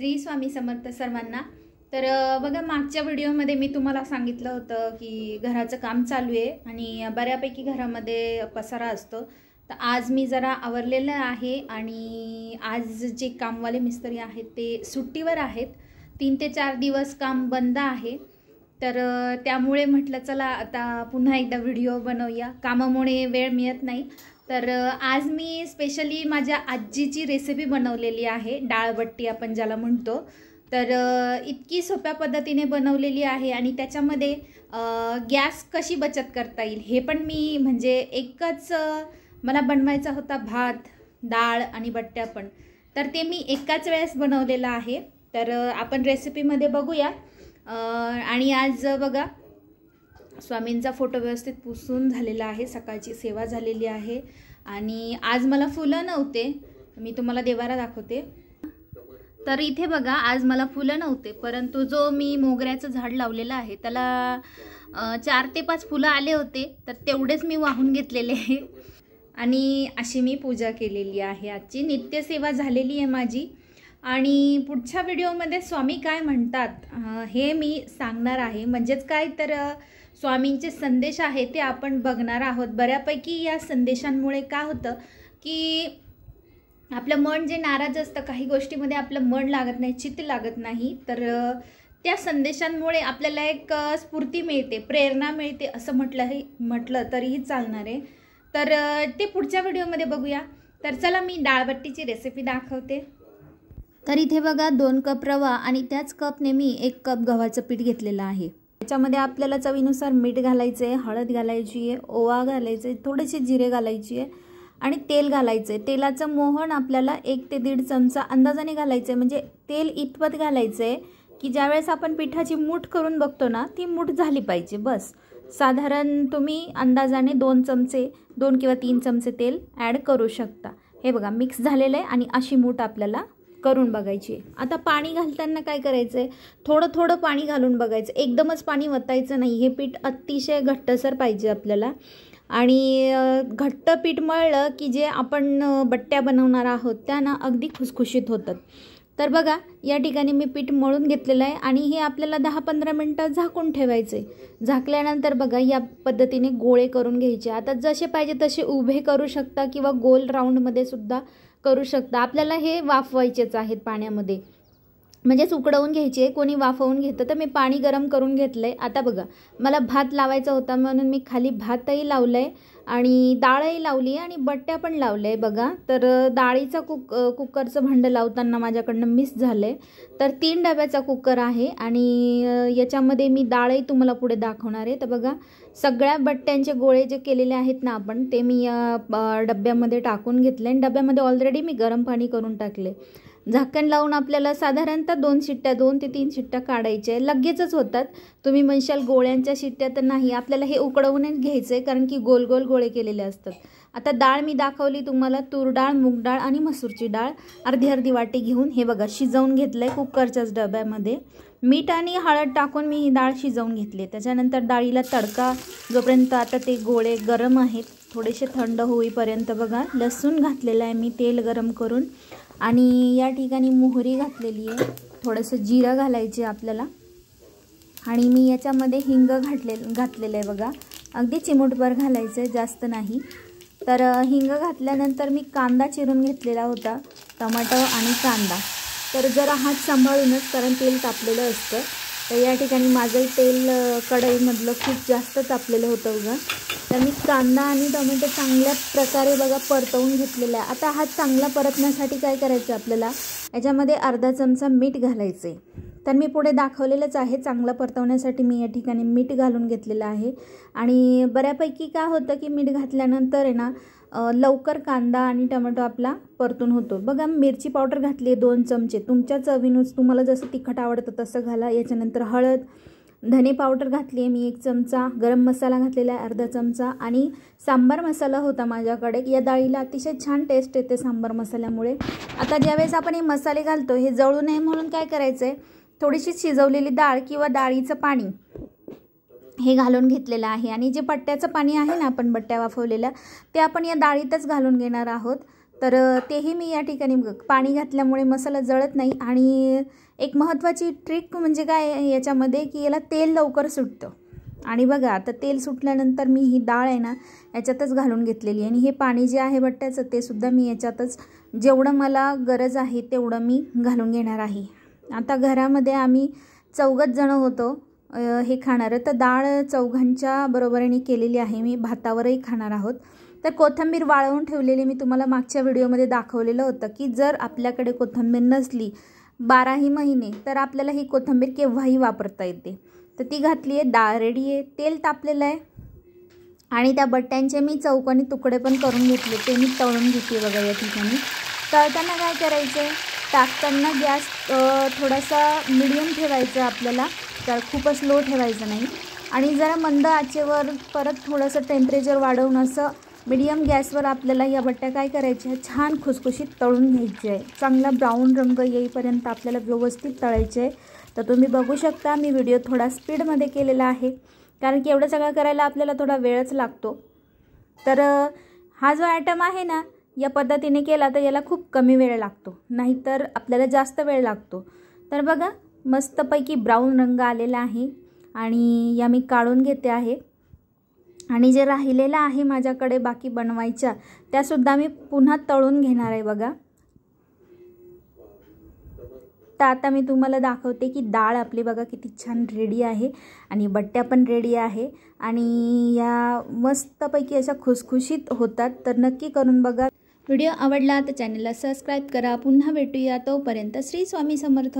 श्री स्वामी समर्थ सर्वांना तर बघा मागच्या व्हिडिओमध्ये मी तुम्हाला सांगितलं होतं की घराचं काम चालू आहे आणि बऱ्यापैकी घरामध्ये पसारा असतो तर आज मी जरा आवरलेलं आहे आणि आज जे कामवाले मिस्त्री आहेत ते सुट्टीवर आहेत तीन ते चार दिवस काम बंद आहे तर त्यामुळे म्हटलं चला आता पुन्हा एकदा व्हिडिओ बनवूया कामामुळे वेळ मिळत नाही तर आज मी स्पेशली माझ्या आजीची रेसिपी बनवलेली आहे डाळबट्टी आपण ज्याला म्हणतो तर इतकी सोप्या पद्धतीने बनवलेली आहे आणि त्याच्यामध्ये गॅस कशी बचत करता येईल हे पण मी म्हणजे एकच मला बनवायचा होता भात डाळ आणि बट्ट्या पण तर ते मी एकाच वेळेस बनवलेलं आहे तर आपण रेसिपीमध्ये बघूया आणि आज बघा स्वामींचा फोटो व्यवस्थित पुसून झालेला आहे सकाळची सेवा झालेली आहे आणि आज मला फुलं नव्हते मी तुम्हाला देवारा दाखवते तर इथे बघा आज मला फुलं नव्हते परंतु जो मी मोगऱ्याचं झाड लावलेलं आहे त्याला चार ते पाच फुलं आले होते तर तेवढेच मी वाहून घेतलेले आहे आणि अशी मी पूजा केलेली आहे आजची नित्यसेवा झालेली आहे माझी आणि पुढच्या व्हिडिओमध्ये स्वामी काय म्हणतात हे मी सांगणार आहे म्हणजेच काय तर स्वामींचे संदेश आहे ते आपण बघणार आहोत बऱ्यापैकी या संदेशांमुळे काय होतं की आपलं मन जे नाराज असतं काही गोष्टीमध्ये आपलं मन लागत नाही चित्त लागत नाही तर त्या संदेशांमुळे आपल्याला एक स्फूर्ती मिळते प्रेरणा मिळते असं म्हटलंही म्हटलं तरीही चालणार आहे तर ते पुढच्या व्हिडिओमध्ये बघूया तर चला मी डाळबट्टीची रेसिपी दाखवते तर इथे बघा दोन कप रवा आणि त्याच कपने मी एक कप गव्हाचं पीठ घेतलेलं आहे त्याच्यामध्ये आपल्याला चवीनुसार मीठ घालायचं आहे हळद घालायची आहे ओवा घालायचं आहे थोडेसे जिरे घालायची आहे आणि तेल घालायचं आहे तेलाचं मोहन आपल्याला एक ते दीड चमचा अंदाजाने घालायचं आहे म्हणजे तेल इतपत घालायचं आहे की ज्यावेळेस आपण पिठाची मूठ करून बघतो ना ती मूठ झाली पाहिजे बस साधारण तुम्ही अंदाजाने दोन चमचे दोन किंवा तीन चमचे तेल ॲड करू शकता हे बघा मिक्स झालेलं आहे आणि अशी मूठ आपल्याला करून बघायची आता पाणी घालताना काय करायचं आहे थोडं थोडं पाणी घालून बघायचं एकदमच पाणी वतायचं नाही हे पीठ अतिशय घट्टसर पाहिजे आपल्याला आणि घट्ट पीठ मळलं की जे आपण बट्ट्या बनवणार आहोत त्यांना अगदी खुसखुशीत होतात तर बघा या ठिकाणी मी पीठ मळून घेतलेलं आहे आणि हे आपल्याला दहा पंधरा मिनटं झाकून ठेवायचे झाकल्यानंतर बघा या पद्धतीने गोळे करून घ्यायचे आता जसे पाहिजे तसे उभे करू शकता किंवा गोल राऊंडमध्ये सुद्धा करू शकता आपल्याला हे वाफवायचेच आहेत पाण्यामध्ये म्हणजेच उकडवून घ्यायची आहे कोणी वाफवून घेतं तर मी पाणी गरम करून घेतलं आहे आता बघा मला भात लावायचा होता म्हणून मी खाली भातही लावलं आहे आणि डाळही लावली आहे आणि बट्ट्या पण लावलं आहे बघा तर डाळीचा कुक कुकरचं भांडं लावताना माझ्याकडनं मिस झालं आहे तर तीन डब्याचा कुकर आहे आणि याच्यामध्ये मी डाळही तुम्हाला पुढे दाखवणार आहे तर बघा सगळ्या बट्ट्यांचे गोळे जे केलेले आहेत ना आपण ते मी या डब्यामध्ये टाकून घेतले आणि डब्यामध्ये ऑलरेडी मी गरम पाणी करून टाकले झाकण लावून आपल्याला साधारणतः दोन शिट्ट्या दोन ते तीन शिट्ट्या काढायच्या लगेचच होतात तुम्ही म्हणशाल गोळ्यांच्या शिट्ट्या तर नाही आपल्याला हे उकडवूनच घ्यायचं आहे कारण की गोल गोल गोळे केलेले असतात आता डाळ मी दाखवली तुम्हाला तूर डाळ मूग डाळ आणि मसूरची डाळ अर्धी अर्धी वाटी घेऊन हे बघा शिजवून घेतलं आहे कुकरच्याच डब्यामध्ये मीठ आणि हळद टाकून मी ही डाळ शिजवून घेतली त्याच्यानंतर डाळीला तडका जोपर्यंत आता ते गोळे गरम आहेत थोडेसे थंड होईपर्यंत बघा लसूण घातलेलं आहे मी तेल गरम करून आणि या ठिकाणी मोहरी घातलेली आहे थोडंसं जिरं घालायचे आपल्याला आणि मी याच्यामध्ये हिंग घातले घातलेलं आहे बघा अगदी चिमूटभर घालायचं आहे जास्त नाही तर हिंग घातल्यानंतर मी कांदा चिरून घेतलेला होता टमाटो आणि कांदा तर जरा हात सांभाळूनच कारण तेल तापलेलं असतं तर या ठिकाणी माझं तेल कढईमधलं खूप जास्त तापलेलं होतं बघा तर मी कांदा आणि टोमॅटो चांगल्या प्रकारे बघा परतवून घेतलेला आहे आता हा चांगला परतण्यासाठी काय करायचं आपल्याला याच्यामध्ये अर्धा चमचा मीठ घालायचं आहे तर मी पुढे दाखवलेलंच आहे चांगलं परतवण्यासाठी मी या ठिकाणी मीठ घालून घेतलेलं आहे आणि बऱ्यापैकी काय होतं की मीठ घातल्यानंतर आहे ना लवकर कांदा आणि टमॅटो आपला परतून होतो बघा मिरची पावडर घातली आहे दोन चमचे तुमच्या चवीनुस तुम्हाला जसं तिखट आवडतं तसं घाला याच्यानंतर हळद धने पावडर घातली आहे मी एक चमचा गरम मसाला घातलेला आहे अर्धा चमचा आणि सांबार मसाला होता माझ्याकडे या डाळीला अतिशय छान टेस्ट येते सांबार मसाल्यामुळे आता ज्यावेळेस आपण हे मसाले घालतो हे जळू नये म्हणून काय करायचं आहे थोडीशी शिजवलेली डाळ किंवा डाळीचं पाणी हे घालून घेतलेलं आहे आणि जे पट्ट्याचं पाणी आहे ना आपण बट्ट्या वाफवलेल्या ते आपण या डाळीतच घालून घेणार आहोत तर तेही मी या ठिकाणी पाणी घातल्यामुळे मसाला जळत नाही आणि एक महत्त्वाची ट्रिक म्हणजे काय याच्यामध्ये की याला तेल लवकर सुटतं आणि बघा आता तेल सुटल्यानंतर मी ही डाळ आहे ना याच्यातच घालून घेतलेली आणि हे पाणी जे आहे बट्ट्याचं ते सुद्धा मी याच्यातच जेवढं मला गरज आहे तेवढं मी घालून घेणार आहे आता घरामध्ये आम्ही चौघच जणं होतो हे खाणार तर डाळ चौघांच्या बरोबरीने केलेली आहे मी भातावरही खाणार आहोत तर कोथंबीर वाळवून ठेवलेली मी तुम्हाला मागच्या व्हिडिओमध्ये दाखवलेलं होतं की जर आपल्याकडे कोथंबीर नसली बाराही महिने तर आपल्याला ही कोथंबीर केव्हाही वापरता येते तर ती घातली आहे डाळ रेडी आहे तेल तापलेलं आहे आणि त्या बट्ट्यांचे मी चौकोनी तुकडे पण करून घेतले ते मी तळून घेते बघा या ठिकाणी तळताना काय करायचं आहे टाकताना गॅस थोडासा मिडियम ठेवायचा आपल्याला तर खूपच लो ठेवायचं नाही आणि जरा मंद आचेवर परत थोडंसं टेम्परेचर वाढवून असं मिडियम गॅसवर आपल्याला या बट्ट्या काय करायच्या छान खुसखुशीत तळून घ्यायची आहे चांगला ब्राऊन रंग येईपर्यंत आपल्याला व्यवस्थित तळायचे आहे तर तुम्ही बघू शकता मी व्हिडिओ थोडा स्पीडमध्ये केलेला आहे कारण की एवढं सगळं करायला आपल्याला थोडा वेळच लागतो तर हा जो ॲटम आहे ना या पद्धतीने केला तर याला खूप कमी वेळ लागतो नाहीतर आपल्याला जास्त वेळ लागतो तर बघा मस्तपैकी ब्राऊन रंग आलेला आहे आणि या मी काढून घेते आहे आणि जे राहिलेलं आहे माझ्याकडे बाकी बनवायच्या त्यासुद्धा मी पुन्हा तळून घेणार आहे बघा तर आता मी तुम्हाला दाखवते की डाळ आपली बघा किती छान रेडी आहे आणि बट्ट्या पण रेडी आहे आणि या मस्तपैकी अशा खुसखुशीत होतात तर नक्की करून बघा व्हिडिओ आवडला तर चॅनलला सबस्क्राईब करा पुन्हा भेटूया तोपर्यंत श्री स्वामी समर्थ